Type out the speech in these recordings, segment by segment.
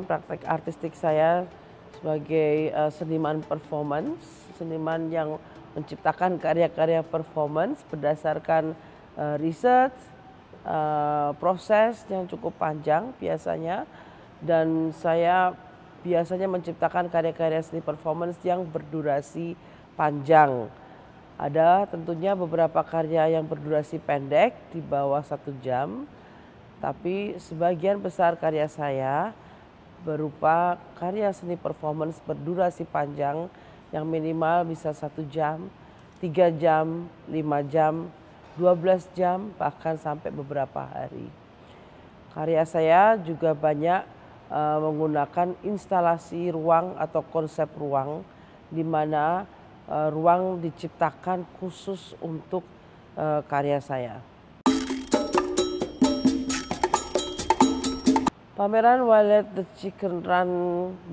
menjalankan praktek artistik saya sebagai uh, seniman performance, seniman yang menciptakan karya-karya performance berdasarkan uh, eh, riset, uh, eh, proses yang cukup panjang biasanya, dan saya biasanya menciptakan karya-karya seni performance yang berdurasi panjang. Ada tentunya beberapa karya yang berdurasi pendek di bawah satu jam, tapi sebagian besar karya saya berupa karya seni performance berdurasi panjang yang minimal bisa satu jam, tiga jam, lima jam, dua belas jam, bahkan sampai beberapa hari. Karya saya juga banyak uh, menggunakan instalasi ruang atau konsep ruang, di mana uh, ruang diciptakan khusus untuk uh, karya saya. Pameran Wallet the Chicken Run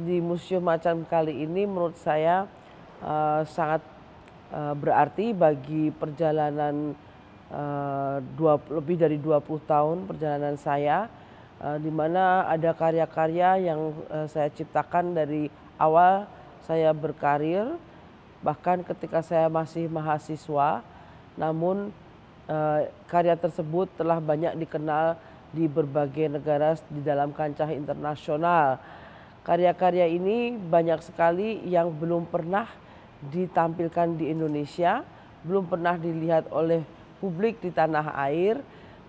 di Museum Macan kali ini menurut saya uh, sangat uh, berarti bagi perjalanan uh, dua, lebih dari 20 tahun perjalanan saya uh, di mana ada karya-karya yang uh, saya ciptakan dari awal saya berkarir bahkan ketika saya masih mahasiswa namun uh, karya tersebut telah banyak dikenal di berbagai negara di dalam kancah internasional. Karya-karya ini banyak sekali yang belum pernah ditampilkan di Indonesia, belum pernah dilihat oleh publik di tanah air,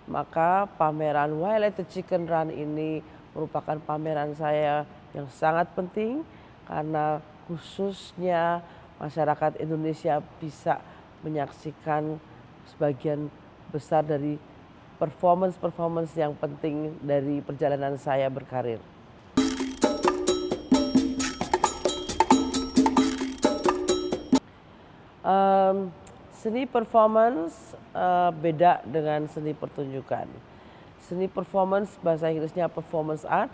maka pameran Wildlife the Chicken Run ini merupakan pameran saya yang sangat penting karena khususnya masyarakat Indonesia bisa menyaksikan sebagian besar dari performance-performance yang penting dari perjalanan saya berkarir. Um, seni performance uh, beda dengan seni pertunjukan. Seni performance bahasa Inggrisnya performance art,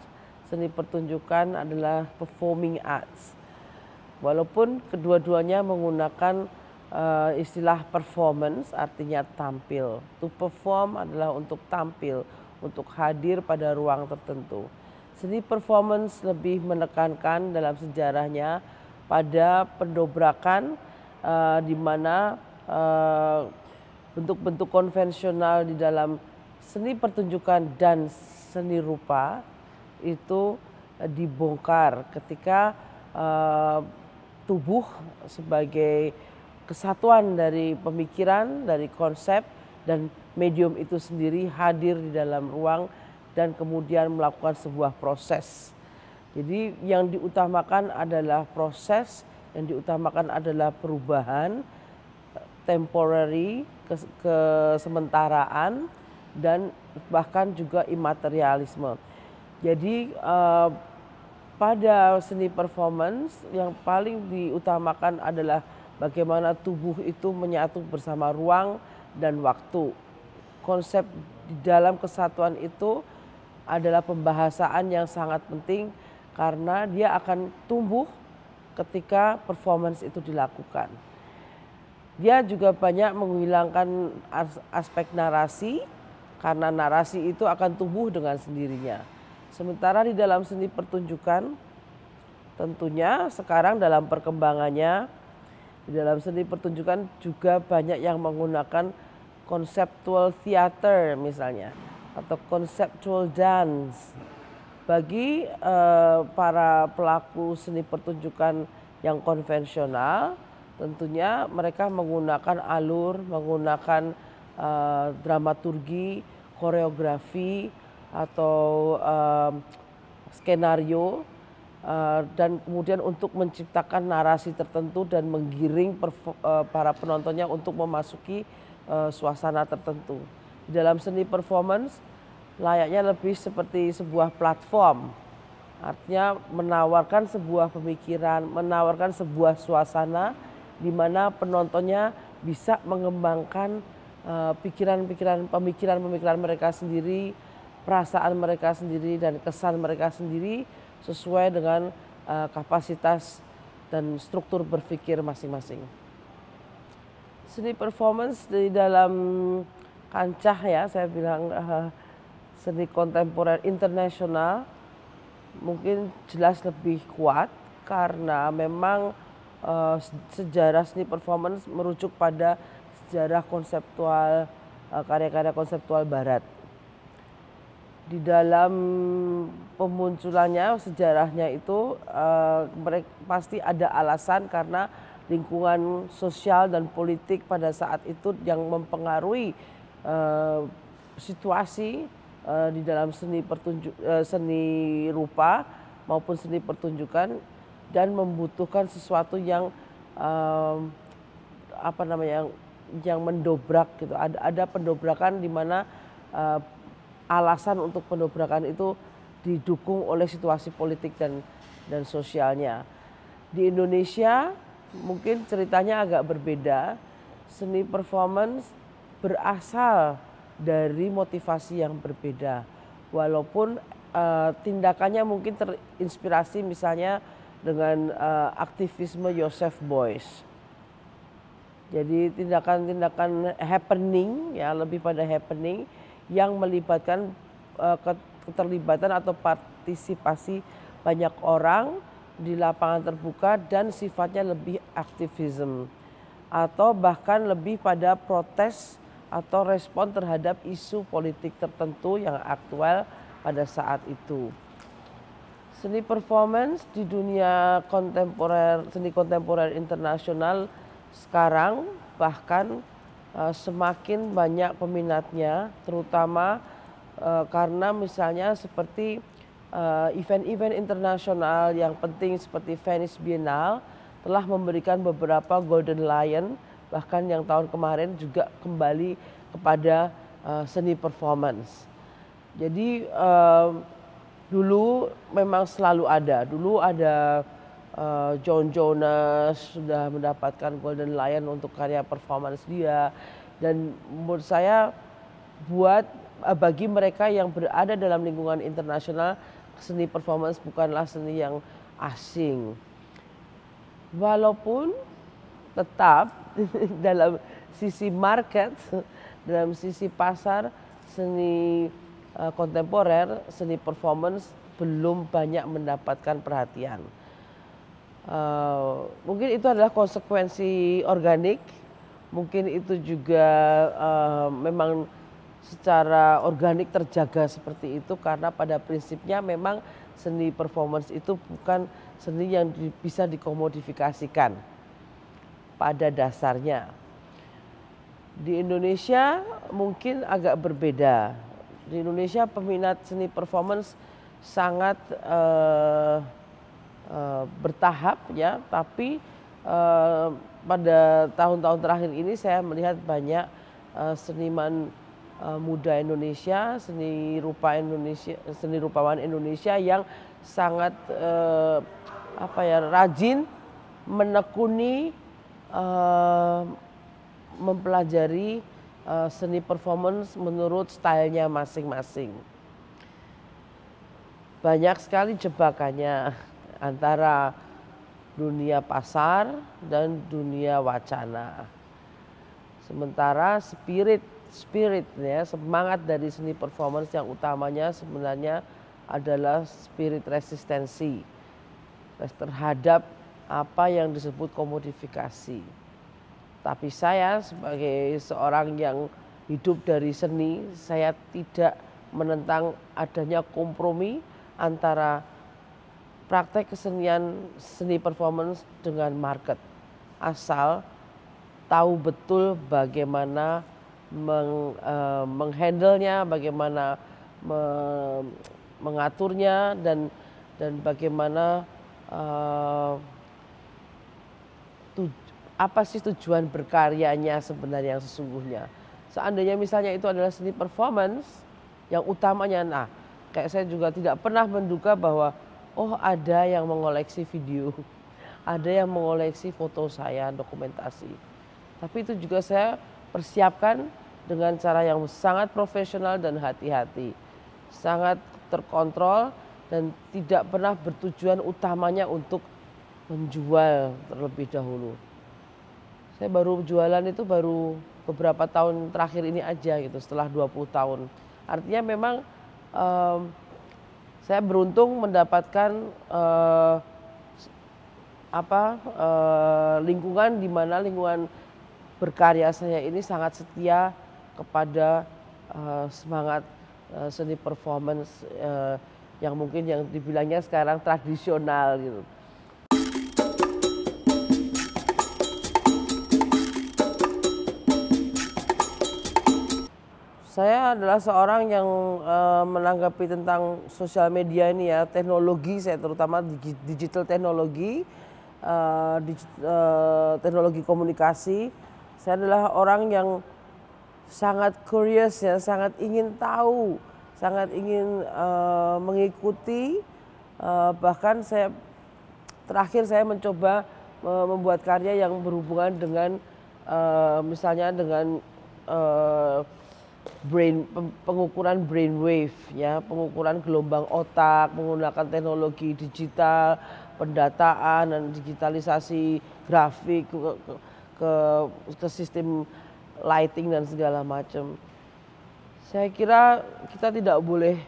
seni pertunjukan adalah performing arts. Walaupun kedua-duanya menggunakan uh, istilah performance artinya tampil. To perform adalah untuk tampil, untuk hadir pada ruang tertentu. Seni performance lebih menekankan dalam sejarahnya pada pendobrakan uh, di mana bentuk eh, bentuk-bentuk konvensional di dalam seni pertunjukan dan seni rupa itu dibongkar ketika uh, tubuh sebagai kesatuan dari pemikiran, dari konsep dan medium itu sendiri hadir di dalam ruang dan kemudian melakukan sebuah proses. Jadi yang diutamakan adalah proses, yang diutamakan adalah perubahan temporary kesementaraan dan bahkan juga imaterialisme. Jadi eh, pada seni performance yang paling diutamakan adalah bagaimana tubuh itu menyatu bersama ruang dan waktu. Konsep di dalam kesatuan itu adalah pembahasan yang sangat penting karena dia akan tumbuh ketika performance itu dilakukan. Dia juga banyak menghilangkan aspek narasi karena narasi itu akan tumbuh dengan sendirinya. Sementara di dalam seni pertunjukan tentunya sekarang dalam perkembangannya di dalam seni pertunjukan juga banyak yang menggunakan conceptual theater misalnya atau conceptual dance. Bagi eh, para pelaku seni pertunjukan yang konvensional, tentunya mereka menggunakan alur, menggunakan eh, dramaturgi, koreografi atau eh, skenario Eh, dan kemudian untuk menciptakan narasi tertentu dan menggiring eh, para penontonnya untuk memasuki eh, suasana tertentu. Dalam seni performance layaknya lebih seperti sebuah platform. Artinya menawarkan sebuah pemikiran, menawarkan sebuah suasana di mana penontonnya bisa mengembangkan pikiran-pikiran, pemikiran-pemikiran mereka sendiri, perasaan mereka sendiri dan kesan mereka sendiri sesuai dengan uh, kapasitas dan struktur berpikir masing-masing. Seni performance di dalam kancah ya saya bilang uh, seni kontemporer internasional mungkin jelas lebih kuat karena memang uh, sejarah seni performance merujuk pada sejarah konseptual karya-karya konseptual barat di dalam pemunculannya sejarahnya itu uh, eh, mereka pasti ada alasan karena lingkungan sosial dan politik pada saat itu yang mempengaruhi uh, situasi uh, di dalam seni pertunjuk uh, seni rupa maupun seni pertunjukan dan membutuhkan sesuatu yang uh, apa namanya yang, yang mendobrak gitu ada ada pendobrakan di mana uh, alasan untuk pendobrakan itu didukung oleh situasi politik dan dan sosialnya. Di Indonesia mungkin ceritanya agak berbeda. Seni performance berasal dari motivasi yang berbeda. Walaupun uh, tindakannya mungkin terinspirasi misalnya dengan uh, aktivisme Joseph Beuys. Jadi tindakan-tindakan happening ya lebih pada happening yang melibatkan uh, keterlibatan atau partisipasi banyak orang di lapangan terbuka dan sifatnya lebih aktivisme atau bahkan lebih pada protes atau respon terhadap isu politik tertentu yang aktual pada saat itu. Seni performance di dunia kontemporer, seni kontemporer internasional sekarang bahkan Eh, semakin banyak peminatnya, terutama eh, karena misalnya seperti eh, event-event internasional yang penting seperti Venice Biennale telah memberikan beberapa Golden Lion, bahkan yang tahun kemarin juga kembali kepada seni performance. Jadi dulu memang selalu ada, dulu ada uh, John Jonas sudah mendapatkan Golden Lion untuk karya performance dia dan menurut saya buat eh, bagi mereka yang berada dalam lingkungan internasional seni performance bukanlah seni yang asing walaupun tetap dalam sisi market dalam sisi pasar seni eh, kontemporer seni performance belum banyak mendapatkan perhatian. Uh, mungkin itu adalah konsekuensi organik, mungkin itu juga uh, memang secara organik terjaga seperti itu karena pada prinsipnya memang seni performance itu bukan seni yang di, bisa dikomodifikasikan pada dasarnya. Di Indonesia mungkin agak berbeda. Di Indonesia peminat seni performance sangat uh, Eh, bertahap ya, tapi uh, pada tahun-tahun terakhir ini saya melihat banyak uh, seniman uh, muda Indonesia, seni rupa Indonesia, seni rupawan Indonesia yang sangat uh, apa ya rajin menekuni uh, mempelajari uh, seni performance menurut stylenya masing-masing. Banyak sekali jebakannya antara dunia pasar dan dunia wacana. Sementara spirit spirit ya semangat dari seni performance yang utamanya sebenarnya adalah spirit resistensi terhadap apa yang disebut komodifikasi. Tapi saya sebagai seorang yang hidup dari seni, saya tidak menentang adanya kompromi antara praktek kesenian seni performance dengan market asal tahu betul bagaimana meng, uh, menghandlenya, bagaimana me, mengaturnya dan dan bagaimana uh, apa sih tujuan berkaryanya sebenarnya yang sesungguhnya. Seandainya misalnya itu adalah seni performance yang utamanya, nah kayak saya juga tidak pernah menduga bahwa oh ada yang mengoleksi video, ada yang mengoleksi foto saya, dokumentasi. Tapi itu juga saya persiapkan dengan cara yang sangat profesional dan hati-hati. Sangat terkontrol dan tidak pernah bertujuan utamanya untuk menjual terlebih dahulu. Saya baru jualan itu baru beberapa tahun terakhir ini aja gitu setelah 20 tahun. Artinya memang um, saya beruntung mendapatkan uh, apa uh, lingkungan di mana lingkungan berkarya saya ini sangat setia kepada uh, semangat uh, seni performance uh, yang mungkin yang dibilangnya sekarang tradisional gitu. Saya adalah seorang yang uh, menanggapi tentang sosial media ini ya, teknologi saya terutama digital teknologi, uh, eh, dig, uh, eh, teknologi komunikasi. Saya adalah orang yang sangat curious ya, sangat ingin tahu, sangat ingin uh, mengikuti. Uh, bahkan saya terakhir saya mencoba uh, membuat karya yang berhubungan dengan uh, misalnya dengan uh, brain pengukuran brainwave ya, pengukuran gelombang otak menggunakan teknologi digital, pendataan dan digitalisasi grafik ke ke, ke sistem lighting dan segala macam. Saya kira kita tidak boleh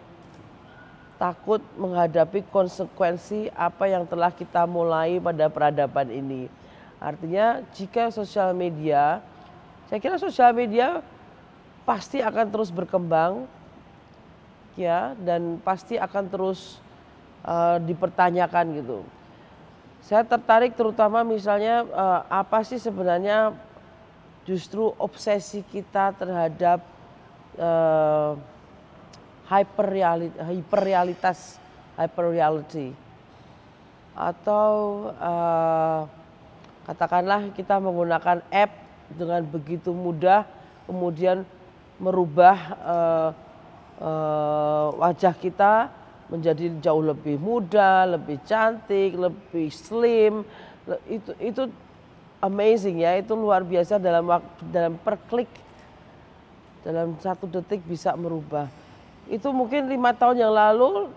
takut menghadapi konsekuensi apa yang telah kita mulai pada peradaban ini. Artinya jika sosial media, saya kira sosial media pasti akan terus berkembang ya dan pasti akan terus uh, dipertanyakan gitu. Saya tertarik terutama misalnya uh, apa sih sebenarnya justru obsesi kita terhadap uh, eh, hyperrealitas hyperrealitas hyperreality atau uh, katakanlah kita menggunakan app dengan begitu mudah kemudian merubah uh, uh, wajah kita menjadi jauh lebih muda, lebih cantik, lebih slim. Itu itu amazing ya, itu luar biasa dalam dalam per klik dalam satu detik bisa merubah. Itu mungkin lima tahun yang lalu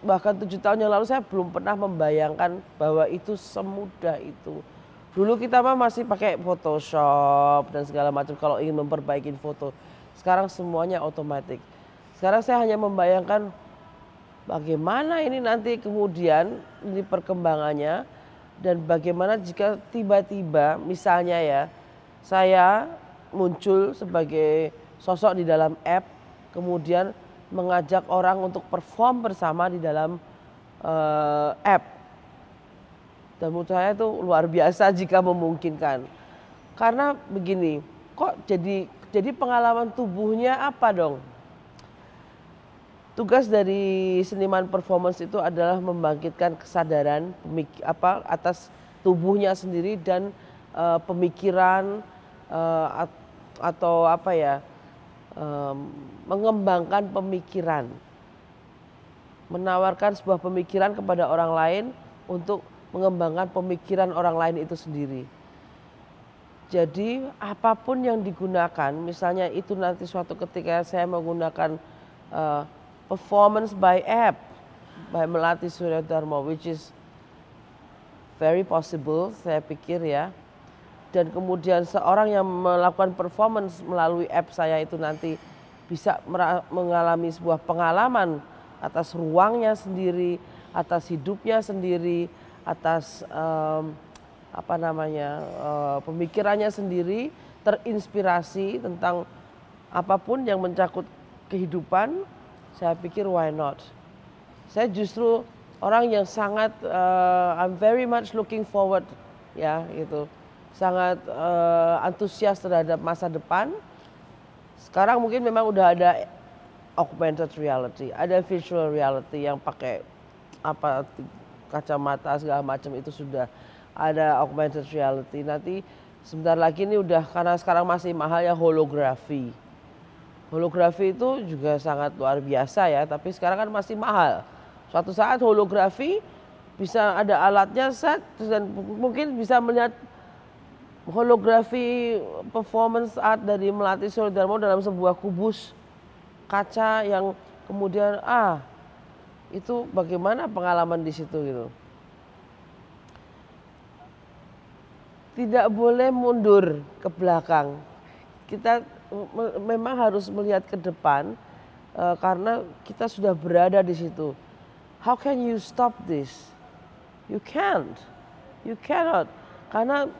bahkan tujuh tahun yang lalu saya belum pernah membayangkan bahwa itu semudah itu. Dulu kita mah masih pakai Photoshop dan segala macam kalau ingin memperbaiki foto. Sekarang semuanya otomatis. Sekarang saya hanya membayangkan bagaimana ini nanti kemudian ini perkembangannya dan bagaimana jika tiba-tiba misalnya ya saya muncul sebagai sosok di dalam app kemudian mengajak orang untuk perform bersama di dalam uh, app. Dan menurut saya itu luar biasa jika memungkinkan. Karena begini, kok jadi jadi pengalaman tubuhnya apa dong? Tugas dari seniman performance itu adalah membangkitkan kesadaran apa atas tubuhnya sendiri dan uh, pemikiran uh, atau apa ya um, mengembangkan pemikiran, menawarkan sebuah pemikiran kepada orang lain untuk mengembangkan pemikiran orang lain itu sendiri. Jadi apapun yang digunakan, misalnya itu nanti suatu ketika saya menggunakan uh, performance by app by Melati Surya Dharma, which is very possible, saya pikir ya. Dan kemudian seorang yang melakukan performance melalui app saya itu nanti bisa mengalami sebuah pengalaman atas ruangnya sendiri, atas hidupnya sendiri, atas um, apa namanya uh, pemikirannya sendiri terinspirasi tentang apapun yang mencakup kehidupan saya pikir why not saya justru orang yang sangat uh, I'm very much looking forward ya gitu sangat uh, antusias terhadap masa depan sekarang mungkin memang udah ada augmented reality ada virtual reality yang pakai apa kacamata segala macam itu sudah ada augmented reality. Nanti sebentar lagi ini udah karena sekarang masih mahal ya holografi. Holografi itu juga sangat luar biasa ya, tapi sekarang kan masih mahal. Suatu saat holografi bisa ada alatnya set dan mungkin bisa melihat holografi performance art dari Melati Solidarmo dalam sebuah kubus kaca yang kemudian ah itu bagaimana pengalaman di situ gitu. tidak boleh mundur ke belakang. Kita memang harus melihat ke depan uh, karena kita sudah berada di situ. How can you stop this? You can't. You cannot. Karena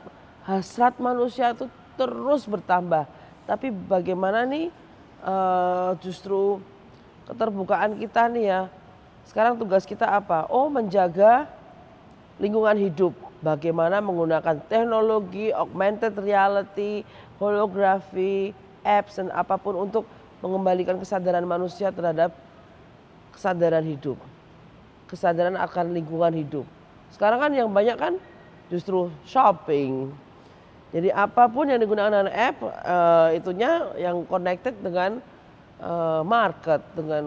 hasrat manusia itu terus bertambah. Tapi bagaimana nih uh, justru keterbukaan kita nih ya. Sekarang tugas kita apa? Oh, menjaga lingkungan hidup bagaimana menggunakan teknologi augmented reality, holografi, apps dan apapun untuk mengembalikan kesadaran manusia terhadap kesadaran hidup. Kesadaran akan lingkungan hidup. Sekarang kan yang banyak kan justru shopping. Jadi apapun yang digunakan dengan app uh, itunya yang connected dengan uh, market, dengan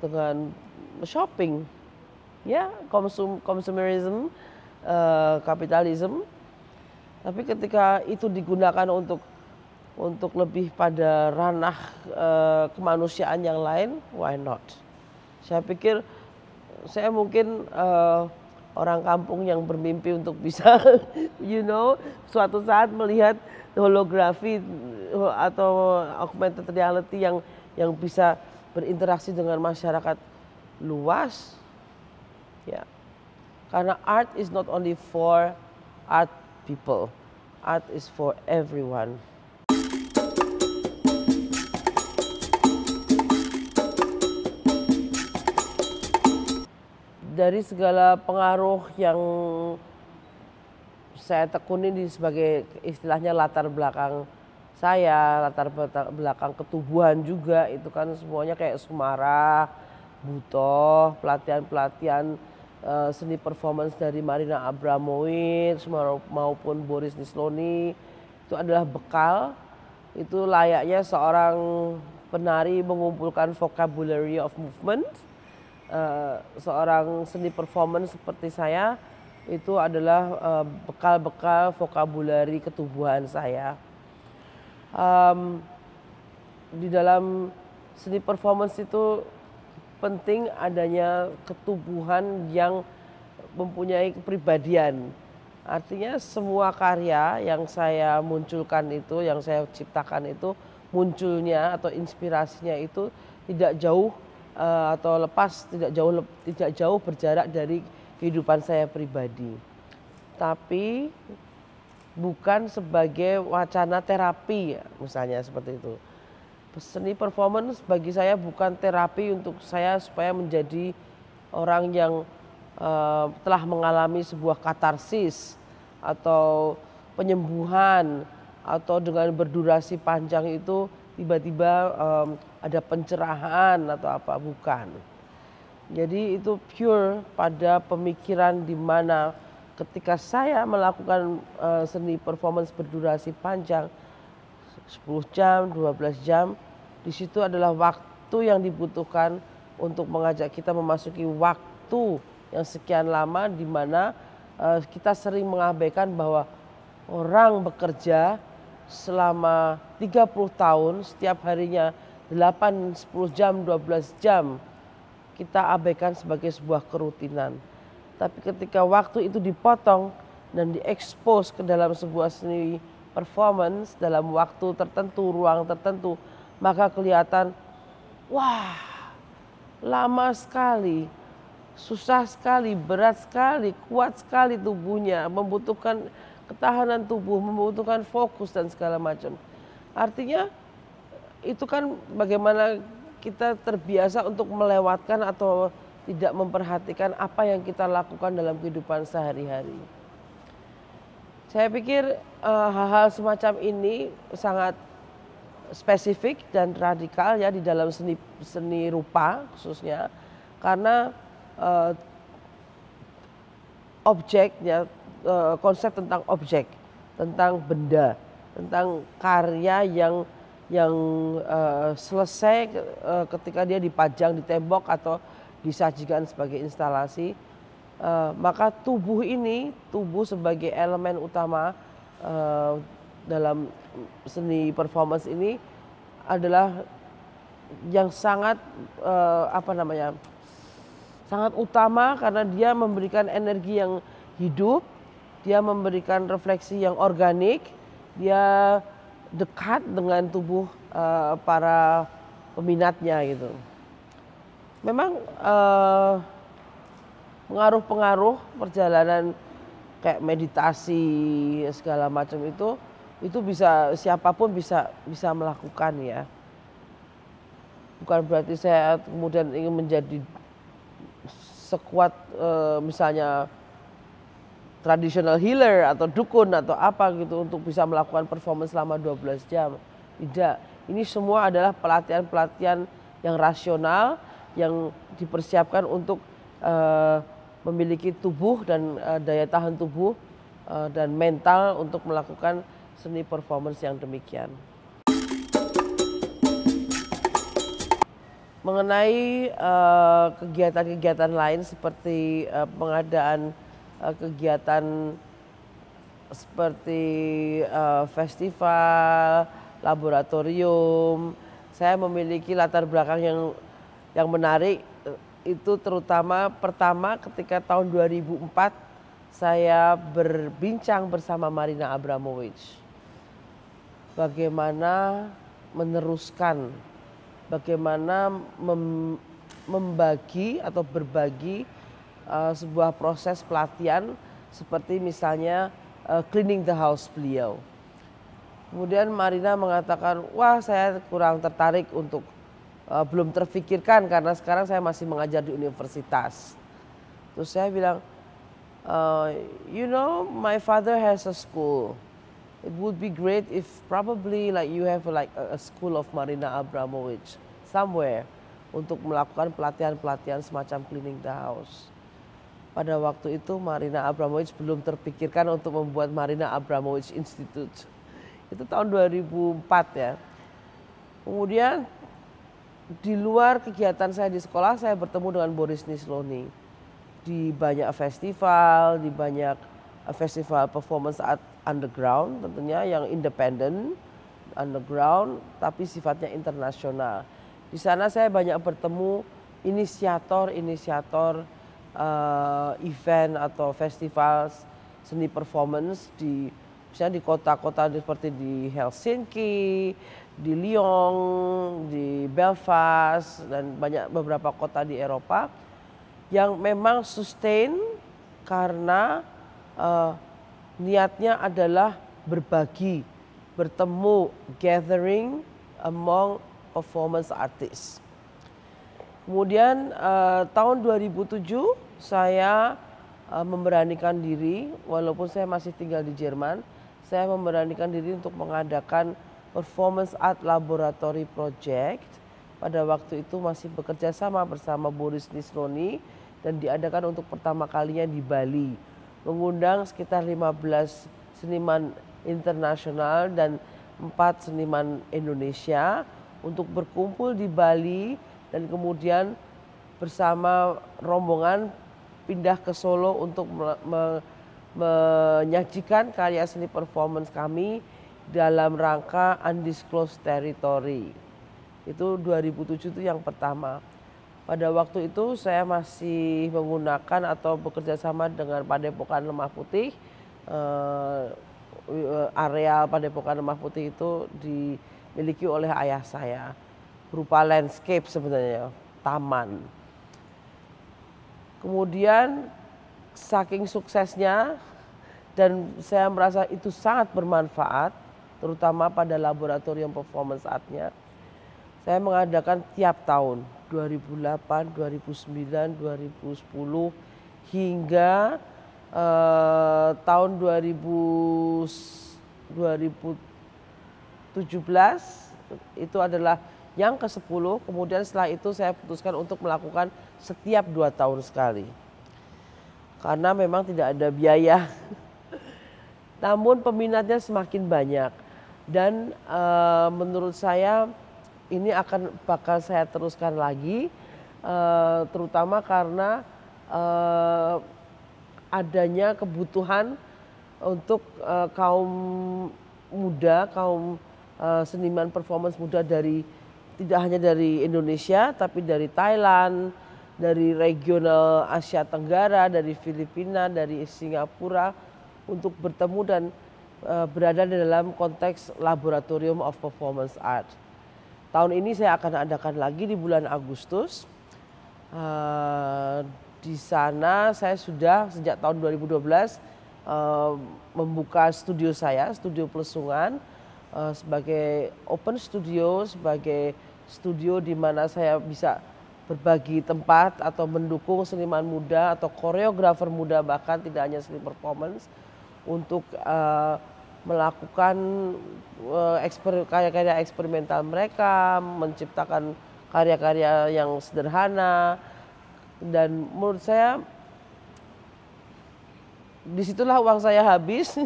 dengan shopping. Ya, konsum konsumerism Eh, kapitalisme tapi ketika itu digunakan untuk untuk lebih pada ranah uh, kemanusiaan yang lain why not saya pikir saya mungkin uh, orang kampung yang bermimpi untuk bisa you know suatu saat melihat holografi atau augmented reality yang yang bisa berinteraksi dengan masyarakat luas ya karena art is not only for art people, art is for everyone. Dari segala pengaruh yang saya tekuni di sebagai istilahnya latar belakang saya, latar belakang ketubuhan juga itu kan semuanya kayak Sumara, Butoh, pelatihan-pelatihan Eh, seni performance dari Marina Abramovic maupun Boris Nisloni itu adalah bekal itu layaknya seorang penari mengumpulkan vocabulary of movement uh, seorang seni performance seperti saya itu adalah eh, bekal-bekal uh, vocabulary ketubuhan saya um, di dalam seni performance itu penting adanya ketubuhan yang mempunyai kepribadian. Artinya semua karya yang saya munculkan itu, yang saya ciptakan itu munculnya atau inspirasinya itu tidak jauh eh, atau lepas tidak jauh tidak jauh berjarak dari kehidupan saya pribadi. Tapi bukan sebagai wacana terapi misalnya seperti itu seni performance bagi saya bukan terapi untuk saya supaya menjadi orang yang uh, telah mengalami sebuah katarsis atau penyembuhan atau dengan berdurasi panjang itu tiba-tiba um, ada pencerahan atau apa bukan. Jadi itu pure pada pemikiran di mana ketika saya melakukan uh, seni performance berdurasi panjang 10 jam, 12 jam. Di situ adalah waktu yang dibutuhkan untuk mengajak kita memasuki waktu yang sekian lama di mana uh, kita sering mengabaikan bahwa orang bekerja selama 30 tahun setiap harinya 8, 10 jam, 12 jam kita abaikan sebagai sebuah kerutinan. Tapi ketika waktu itu dipotong dan diekspos ke dalam sebuah seni performance dalam waktu tertentu, ruang tertentu, maka kelihatan wah lama sekali, susah sekali, berat sekali, kuat sekali tubuhnya, membutuhkan ketahanan tubuh, membutuhkan fokus dan segala macam. Artinya itu kan bagaimana kita terbiasa untuk melewatkan atau tidak memperhatikan apa yang kita lakukan dalam kehidupan sehari-hari. Saya pikir eh, hal-hal uh, semacam ini sangat spesifik dan radikal ya di dalam seni seni rupa khususnya karena uh, eh, objeknya uh, eh, konsep tentang objek tentang benda tentang karya yang yang uh, selesai uh, ketika dia dipajang di tembok atau disajikan sebagai instalasi Uh, maka tubuh ini, tubuh sebagai elemen utama uh, dalam seni performance ini adalah yang sangat uh, apa namanya sangat utama karena dia memberikan energi yang hidup, dia memberikan refleksi yang organik, dia dekat dengan tubuh uh, para peminatnya gitu. Memang uh, pengaruh-pengaruh perjalanan kayak meditasi segala macam itu itu bisa siapapun bisa bisa melakukan ya bukan berarti saya kemudian ingin menjadi sekuat e, misalnya traditional healer atau dukun atau apa gitu untuk bisa melakukan performance selama 12 jam. Tidak. Ini semua adalah pelatihan-pelatihan yang rasional yang dipersiapkan untuk e, memiliki tubuh dan uh, daya tahan tubuh uh, dan mental untuk melakukan seni performance yang demikian. Mengenai eh, kegiatan-kegiatan uh, lain seperti uh, pengadaan uh, kegiatan seperti uh, festival, laboratorium, saya memiliki latar belakang yang yang menarik itu terutama pertama ketika tahun 2004 saya berbincang bersama Marina Abramovich. Bagaimana meneruskan, bagaimana mem membagi atau berbagi uh, sebuah proses pelatihan seperti misalnya uh, cleaning the house beliau. Kemudian Marina mengatakan, wah saya kurang tertarik untuk uh, belum terpikirkan karena sekarang saya masih mengajar di universitas. Terus saya bilang, uh, you know, my father has a school. It would be great if probably like you have like a, a school of Marina Abramovich somewhere untuk melakukan pelatihan-pelatihan semacam cleaning the house. Pada waktu itu Marina Abramovich belum terpikirkan untuk membuat Marina Abramovich Institute. Itu tahun 2004 ya. Kemudian di luar kegiatan saya di sekolah saya bertemu dengan Boris Nisloni di banyak festival, di banyak eh, festival performance art underground tentunya yang independen, underground tapi sifatnya internasional. Di sana saya banyak bertemu inisiator-inisiator uh, event atau festival seni performance di misalnya di kota-kota seperti di Helsinki, di Lyon, di Belfast dan banyak beberapa kota di Eropa yang memang sustain karena uh, niatnya adalah berbagi, bertemu, gathering among performance artists. Kemudian uh, tahun 2007 saya uh, memberanikan diri walaupun saya masih tinggal di Jerman saya memberanikan diri untuk mengadakan Performance Art Laboratory Project. Pada waktu itu masih bekerja sama bersama Boris Nisroni dan diadakan untuk pertama kalinya di Bali. Mengundang sekitar 15 seniman internasional dan empat seniman Indonesia untuk berkumpul di Bali dan kemudian bersama rombongan pindah ke Solo untuk menyajikan karya seni performance kami dalam rangka Undisclosed Territory. Itu 2007 itu yang pertama. Pada waktu itu saya masih menggunakan atau bekerja sama dengan Padepokan Lemah Putih. Uh, eh, eh, areal Padepokan Lemah Putih itu dimiliki oleh ayah saya. Berupa landscape sebenarnya, taman. Kemudian saking suksesnya dan saya merasa itu sangat bermanfaat terutama pada laboratorium performance artnya saya mengadakan tiap tahun 2008, 2009, 2010 hingga uh, tahun 2000, 2017 itu adalah yang ke-10 kemudian setelah itu saya putuskan untuk melakukan setiap dua tahun sekali karena memang tidak ada biaya. Namun peminatnya semakin banyak dan e, menurut saya ini akan bakal saya teruskan lagi e, terutama karena e, adanya kebutuhan untuk e, kaum muda, kaum e, seniman performance muda dari tidak hanya dari Indonesia tapi dari Thailand dari regional Asia Tenggara, dari Filipina, dari Singapura untuk bertemu dan uh, berada dalam konteks Laboratorium of Performance Art. Tahun ini saya akan adakan lagi di bulan Agustus. Uh, di sana saya sudah sejak tahun 2012 uh, eh, membuka studio saya, studio Pelesungan uh, sebagai open studio, sebagai studio di mana saya bisa berbagi tempat atau mendukung seniman muda atau koreografer muda bahkan tidak hanya seni performance untuk uh, melakukan uh, eh, eksper, karya-karya eksperimental mereka, menciptakan karya-karya yang sederhana dan menurut saya disitulah uang saya habis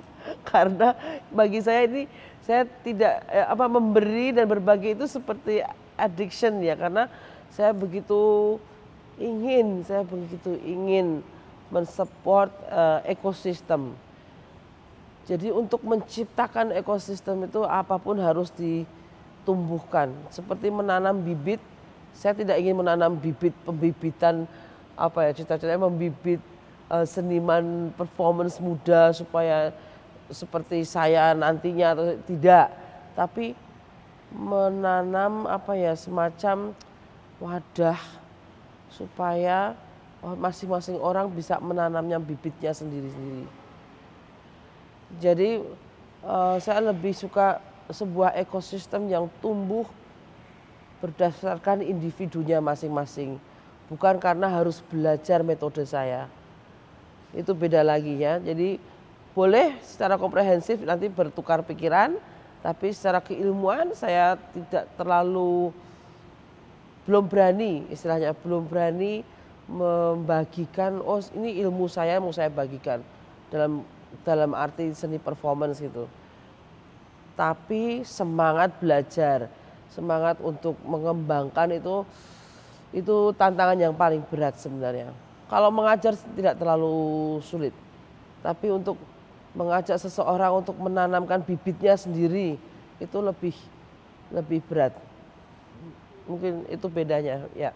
karena bagi saya ini saya tidak eh, apa memberi dan berbagi itu seperti addiction ya karena saya begitu ingin, saya begitu ingin mensupport uh, ekosistem. Jadi untuk menciptakan ekosistem itu apapun harus ditumbuhkan. Seperti menanam bibit, saya tidak ingin menanam bibit pembibitan apa ya cita-citanya membibit uh, seniman performance muda supaya seperti saya nantinya atau tidak. Tapi menanam apa ya semacam wadah supaya masing-masing orang bisa menanamnya bibitnya sendiri-sendiri. Jadi eh, saya lebih suka sebuah ekosistem yang tumbuh berdasarkan individunya masing-masing, bukan karena harus belajar metode saya. Itu beda lagi ya. Jadi boleh secara komprehensif nanti bertukar pikiran, tapi secara keilmuan saya tidak terlalu belum berani istilahnya belum berani membagikan oh ini ilmu saya mau saya bagikan dalam dalam arti seni performance gitu. Tapi semangat belajar, semangat untuk mengembangkan itu itu tantangan yang paling berat sebenarnya. Kalau mengajar tidak terlalu sulit. Tapi untuk mengajak seseorang untuk menanamkan bibitnya sendiri itu lebih lebih berat mungkin itu bedanya ya